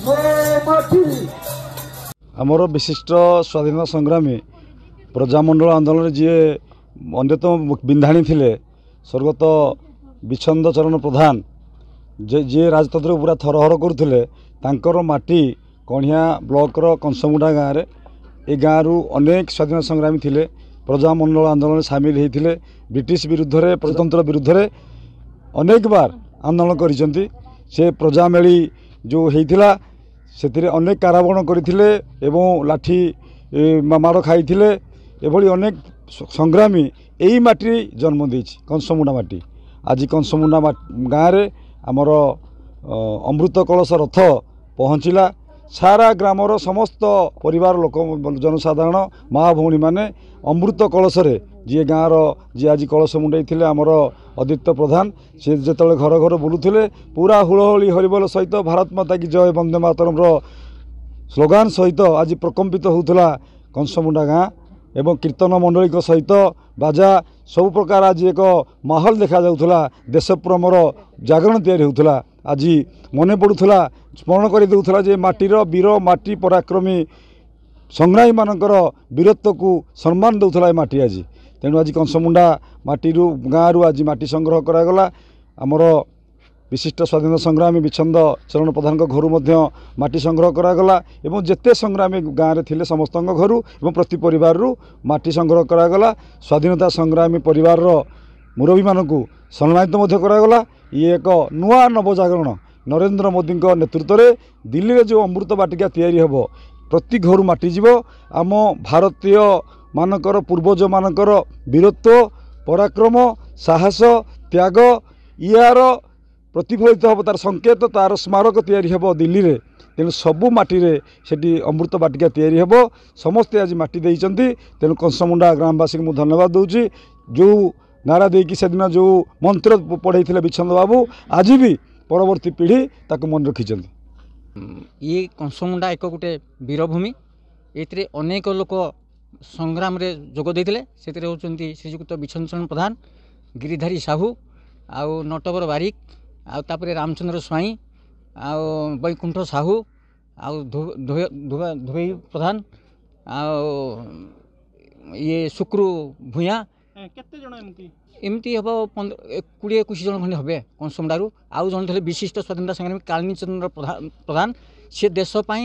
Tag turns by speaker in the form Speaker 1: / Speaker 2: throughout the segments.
Speaker 1: ଆମର
Speaker 2: ବିଶିଷ୍ଟ ସ୍ୱାଧୀନତା ସଂଗ୍ରାମୀ ପ୍ରଜାମଣ୍ଡଳ ଆନ୍ଦୋଳନରେ ଯିଏ ଅନ୍ୟତମ ବିନ୍ଧାଣୀ ଥିଲେ ସ୍ୱର୍ଗତ ବିଚ୍ଛନ୍ଦ ଚରଣ ପ୍ରଧାନ ଯେ ଯିଏ ରାଜତନ୍ତ୍ରକୁ ପୁରା ଥରହର କରୁଥିଲେ ତାଙ୍କର ମାଟି କଣିଆ ବ୍ଲକର କଂସମୁଣ୍ଡା ଗାଁରେ ଏ ଗାଁରୁ ଅନେକ ସ୍ୱାଧୀନତା ସଂଗ୍ରାମୀ ଥିଲେ ପ୍ରଜାମଣ୍ଡଳ ଆନ୍ଦୋଳନରେ ସାମିଲ ହୋଇଥିଲେ ବ୍ରିଟିଶ ବିରୁଦ୍ଧରେ ପ୍ରଜାତନ୍ତ୍ର ବିରୁଦ୍ଧରେ ଅନେକ ବାର ଆନ୍ଦୋଳନ କରିଛନ୍ତି ସେ ପ୍ରଜାମେଳି ଯେଉଁ ହୋଇଥିଲା ସେଥିରେ ଅନେକ କାରାବରଣ କରିଥିଲେ ଏବଂ ଲାଠି ମାଡ଼ ଖାଇଥିଲେ ଏଭଳି ଅନେକ ସଂଗ୍ରାମୀ ଏଇ ମାଟିରେ ଜନ୍ମ ଦେଇଛି କଂସମୁଣ୍ଡା ମାଟି ଆଜି କଂସମୁଣ୍ଡା ଗାଁରେ ଆମର ଅମୃତ କଳସ ରଥ ପହଞ୍ଚିଲା ସାରା ଗ୍ରାମର ସମସ୍ତ ପରିବାର ଲୋକ ଜନସାଧାରଣ ମା' ଭଉଣୀମାନେ ଅମୃତ କଳସରେ ଯିଏ ଗାଁର ଯିଏ ଆଜି କଳସ ମୁଣ୍ଡେଇ ଥିଲେ ଆମର ଅଦିତ୍ୟ ପ୍ରଧାନ ସେ ଯେତେବେଳେ ଘର ଘର ବୁଲୁଥିଲେ ପୁରା ହୁଳହୁଳି ହରିବଲ ସହିତ ଭାରତ ମାତା କି ଜୟ ବନ୍ଦେ ମାତରମର ସ୍ଲୋଗାନ ସହିତ ଆଜି ପ୍ରକମ୍ପିତ ହେଉଥିଲା କଂସମୁଣ୍ଡା ଗାଁ ଏବଂ କୀର୍ତ୍ତନ ମଣ୍ଡଳୀଙ୍କ ସହିତ ବାଜା ସବୁ ପ୍ରକାର ଆଜି ଏକ ମାହୋଲ ଦେଖାଯାଉଥିଲା ଦେଶ ପ୍ରେମର ଜାଗରଣ ତିଆରି ହେଉଥିଲା ଆଜି ମନେ ପଡ଼ୁଥିଲା ସ୍ମରଣ କରିଦେଉଥିଲା ଯେ ମାଟିର ବୀର ମାଟି ପରାକ୍ରମୀ ସଂଗ୍ରାମୀମାନଙ୍କର ବୀରତ୍ୱକୁ ସମ୍ମାନ ଦେଉଥିଲା ଏ ମାଟି ଆଜି ତେଣୁ ଆଜି କଂସମୁଣ୍ଡା ମାଟିରୁ ଗାଁରୁ ଆଜି ମାଟି ସଂଗ୍ରହ କରାଗଲା ଆମର ବିଶିଷ୍ଟ ସ୍ୱାଧୀନତା ସଂଗ୍ରାମୀ ବିଚ୍ଛନ୍ଦ ଚରଣ ପ୍ରଧାନଙ୍କ ଘରୁ ମଧ୍ୟ ମାଟି ସଂଗ୍ରହ କରାଗଲା ଏବଂ ଯେତେ ସଂଗ୍ରାମୀ ଗାଁରେ ଥିଲେ ସମସ୍ତଙ୍କ ଘରୁ ଏବଂ ପ୍ରତି ପରିବାରରୁ ମାଟି ସଂଗ୍ରହ କରାଗଲା ସ୍ୱାଧୀନତା ସଂଗ୍ରାମୀ ପରିବାରର ମୁରବୀମାନଙ୍କୁ ସମ୍ମାନିତ ମଧ୍ୟ କରାଗଲା ଇଏ ଏକ ନୂଆ ନବଜାଗରଣ ନରେନ୍ଦ୍ର ମୋଦିଙ୍କ ନେତୃତ୍ୱରେ ଦିଲ୍ଲୀରେ ଯେଉଁ ଅମୃତ ବାଟିକା ତିଆରି ହେବ ପ୍ରତି ଘରୁ ମାଟି ଯିବ ଆମ ଭାରତୀୟ ମାନଙ୍କର ପୂର୍ବଜ ମାନଙ୍କର ବୀରତ୍ୱ ପରାକ୍ରମ ସାହସ ତ୍ୟାଗ ଏହାର ପ୍ରତିଫଳିତ ହେବ ତା'ର ସଂକେତ ତା'ର ସ୍ମାରକ ତିଆରି ହେବ ଦିଲ୍ଲୀରେ ତେଣୁ ସବୁ ମାଟିରେ ସେଠି ଅମୃତ ବାଟିକା ତିଆରି ହେବ ସମସ୍ତେ ଆଜି ମାଟି ଦେଇଛନ୍ତି ତେଣୁ କଂସମୁଣ୍ଡା ଗ୍ରାମବାସୀଙ୍କୁ ମୁଁ ଧନ୍ୟବାଦ ଦେଉଛି ଯେଉଁ ନାରା ଦେଇକି ସେଦିନ ଯେଉଁ ମନ୍ତ୍ର ପଢ଼େଇଥିଲେ ବିଚ୍ଛନ୍ଦ ବାବୁ ଆଜି ବି ପରବର୍ତ୍ତୀ ପିଢ଼ି ତାକୁ ମନେ ରଖିଛନ୍ତି
Speaker 1: ଇଏ କଂସମୁଣ୍ଡା ଏକ ଗୋଟେ ବୀରଭୂମି ଏଥିରେ ଅନେକ ଲୋକ ସଂଗ୍ରାମରେ ଯୋଗ ଦେଇଥିଲେ ସେଥିରେ ହେଉଛନ୍ତି ଶ୍ରୀଯୁକ୍ତ ବିଛନଚରଣ ପ୍ରଧାନ ଗିରିଧାରୀ ସାହୁ ଆଉ ନଟବର ବାରିକ ଆଉ ତା'ପରେ ରାମଚନ୍ଦ୍ର ସ୍ୱାଇଁ ଆଉ ବୈକୁଣ୍ଠ ସାହୁ ଆଉ ଧୁବେଇ ପ୍ରଧାନ ଆଉ ଇଏ ଶୁକ୍ରୁ ଭୂୟାଁ
Speaker 2: କେତେ ଜଣ ଏମିତି
Speaker 1: ଏମିତି ହେବ କୋଡ଼ିଏ ଏକୋଇଶ ଜଣ ଖଣ୍ଡେ ହେବେ କଂସମୁଣ୍ଡାରୁ ଆଉ ଜଣେ ଥିଲେ ବିଶିଷ୍ଟ ସ୍ୱାଧୀନତା ସଂଗ୍ରାମୀ କାଳିନୀ ଚନ୍ଦ୍ର ପ୍ରଧାନ ସେ ଦେଶ ପାଇଁ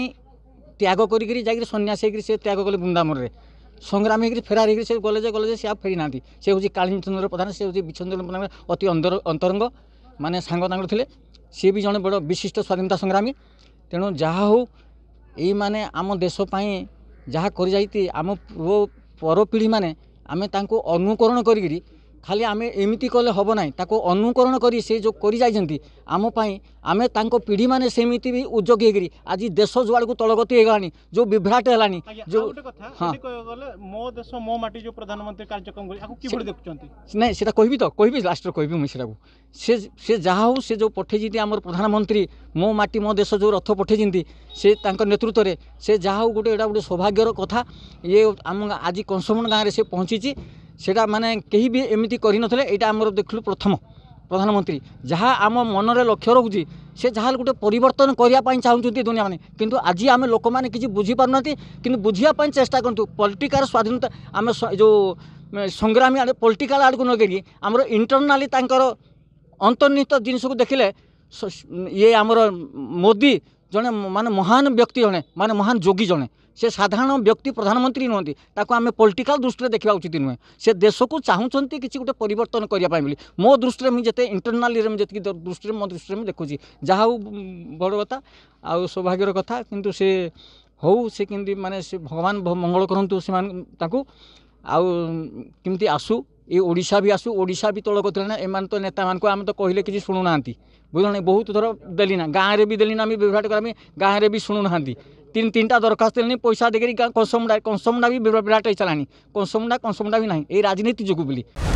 Speaker 1: ତ୍ୟାଗ କରିକିରି ଯାଇକିରି ସନ୍ନ୍ୟାସ ହେଇକିରି ସେ ତ୍ୟାଗ କଲେ ବୃନ୍ଦାବନରେ ସଂଗ୍ରାମ ହେଇକିରି ଫେରାର ହେଇକରି ସେ କଲେଜ କଲେଜ ସେ ଆଉ ଫେରିନାହାନ୍ତି ସେ ହେଉଛି କାଳିନୀ ଚନ୍ଦ୍ର ପ୍ରଧାନ ସେ ହେଉଛି ବିଛୁଚନ୍ଦ୍ର ପ୍ରଧାନ ଅତି ଅନ୍ତରଙ୍ଗ ମାନେ ସାଙ୍ଗ ତାଙ୍କର ଥିଲେ ସିଏ ବି ଜଣେ ବଡ଼ ବିଶିଷ୍ଟ ସ୍ୱାଧୀନତା ସଂଗ୍ରାମୀ ତେଣୁ ଯାହା ହଉ ଏଇମାନେ ଆମ ଦେଶ ପାଇଁ ଯାହା କରିଯାଇଛି ଆମ ପୂର୍ବ ପରପିଢ଼ିମାନେ ଆମେ ତାଙ୍କୁ ଅନୁକରଣ କରିକିରି ଖାଲି ଆମେ ଏମିତି କଲେ ହେବ ନାହିଁ ତାକୁ ଅନୁକରଣ କରି ସେ ଯେଉଁ କରିଯାଇଛନ୍ତି ଆମ ପାଇଁ ଆମେ ତାଙ୍କ ପିଢ଼ିମାନେ ସେମିତି ବି ଉଦ୍ୟୋଗୀ ହେଇକିରି ଆଜି ଦେଶ ଯୁଆଡ଼କୁ ତଳଗତି ହେଇଗଲାଣି ଯେଉଁ ବିଭ୍ରାଟ ହେଲାଣି ଯେଉଁ ହଁ ମୋ ଦେଶ ମୋ ମାଟି ଯେଉଁ ପ୍ରଧାନମନ୍ତ୍ରୀ କାର୍ଯ୍ୟକ୍ରମ କିଭଳି ଦେଖୁଛନ୍ତି ନାଇଁ ସେଟା କହିବି ତ କହିବି ଲାଷ୍ଟରେ କହିବି ମୁଁ ସେଟାକୁ ସେ ସେ ଯାହା ହଉ ସେ ଯେଉଁ ପଠେଇଛନ୍ତି ଆମର ପ୍ରଧାନମନ୍ତ୍ରୀ ମୋ ମାଟି ମୋ ଦେଶ ଯେଉଁ ରଥ ପଠେଇଛନ୍ତି ସେ ତାଙ୍କ ନେତୃତ୍ୱରେ ସେ ଯାହା ହଉ ଗୋଟେ ଏଇଟା ଗୋଟେ ସୌଭାଗ୍ୟର କଥା ଇଏ ଆମ ଆଜି କଂସମଣ ଗାଁରେ ସେ ପହଞ୍ଚିଛି ସେଇଟା ମାନେ କେହି ବି ଏମିତି କରିନଥିଲେ ଏଇଟା ଆମର ଦେଖିଲୁ ପ୍ରଥମ ପ୍ରଧାନମନ୍ତ୍ରୀ ଯାହା ଆମ ମନରେ ଲକ୍ଷ୍ୟ ରଖୁଛି ସେ ଯାହା ହେଲେ ଗୋଟେ ପରିବର୍ତ୍ତନ କରିବା ପାଇଁ ଚାହୁଁଛନ୍ତି ଦୁନିଆମାନେ କିନ୍ତୁ ଆଜି ଆମେ ଲୋକମାନେ କିଛି ବୁଝିପାରୁନାହାନ୍ତି କିନ୍ତୁ ବୁଝିବା ପାଇଁ ଚେଷ୍ଟା କରନ୍ତୁ ପଲିଟିକାର ସ୍ୱାଧୀନତା ଆମେ ଯେଉଁ ସଂଗ୍ରାମୀ ଆଡ଼େ ପଲିଟିକାଲ ଆଡ଼କୁ ନ କରି ଆମର ଇଣ୍ଟରନାଲି ତାଙ୍କର ଅନ୍ତର୍ନିହିତ ଜିନିଷକୁ ଦେଖିଲେ ଇଏ ଆମର ମୋଦି ଜଣେ ମାନେ ମହାନ ବ୍ୟକ୍ତି ଜଣେ ମାନେ ମହାନ ଯୋଗୀ ଜଣେ ସେ ସାଧାରଣ ବ୍ୟକ୍ତି ପ୍ରଧାନମନ୍ତ୍ରୀ ନୁହନ୍ତି ତାକୁ ଆମେ ପଲିଟିକାଲ୍ ଦୃଷ୍ଟିରେ ଦେଖିବା ଉଚିତ ନୁହେଁ ସେ ଦେଶକୁ ଚାହୁଁଛନ୍ତି କିଛି ଗୋଟେ ପରିବର୍ତ୍ତନ କରିବା ପାଇଁ ବୋଲି ମୋ ଦୃଷ୍ଟିରେ ମୁଁ ଯେତେ ଇଣ୍ଟରନାଲିରେ ମୁଁ ଯେତିକି ଦୃଷ୍ଟିରେ ମୋ ଦୃଷ୍ଟିରେ ମୁଁ ଦେଖୁଛି ଯାହା ହଉ ବଡ଼ କଥା ଆଉ ସୌଭାଗ୍ୟର କଥା କିନ୍ତୁ ସେ ହଉ ସେ କେମିତି ମାନେ ସେ ଭଗବାନ ମଙ୍ଗଳ କରନ୍ତୁ ସେମାନେ ତାଙ୍କୁ ଆଉ କେମିତି ଆସୁ ଏ ଓଡ଼ିଶା ବି ଆସୁ ଓଡ଼ିଶା ବି ତଳ କରିଥିଲେ ନା ଏମାନେ ତ ନେତାମାନଙ୍କୁ ଆମେ ତ କହିଲେ କିଛି ଶୁଣୁନାହାନ୍ତି ବୁଝିଲଣି ବହୁତ ଥର ଦେଲିନା ଗାଁରେ ବି ଦେଲିନା ଆମେ ବିଭ୍ରାଟ ଆମେ ଗାଁରେ ବି ଶୁଣୁନାହାନ୍ତି ତିନି ତିନିଟା ଦରଖାସ୍ତ ଦେଲେନି ପଇସା ଦେଇକରି କନସମଡ଼ା କନସମଡ଼ା ବି ହେଇ ହେଇସାରିଲାଣି କନସମଡ଼ା କନସମଡ଼ା ବି ନାହିଁ ଏଇ ରାଜନୀତି ଯୋଗୁଁ ବୋଲି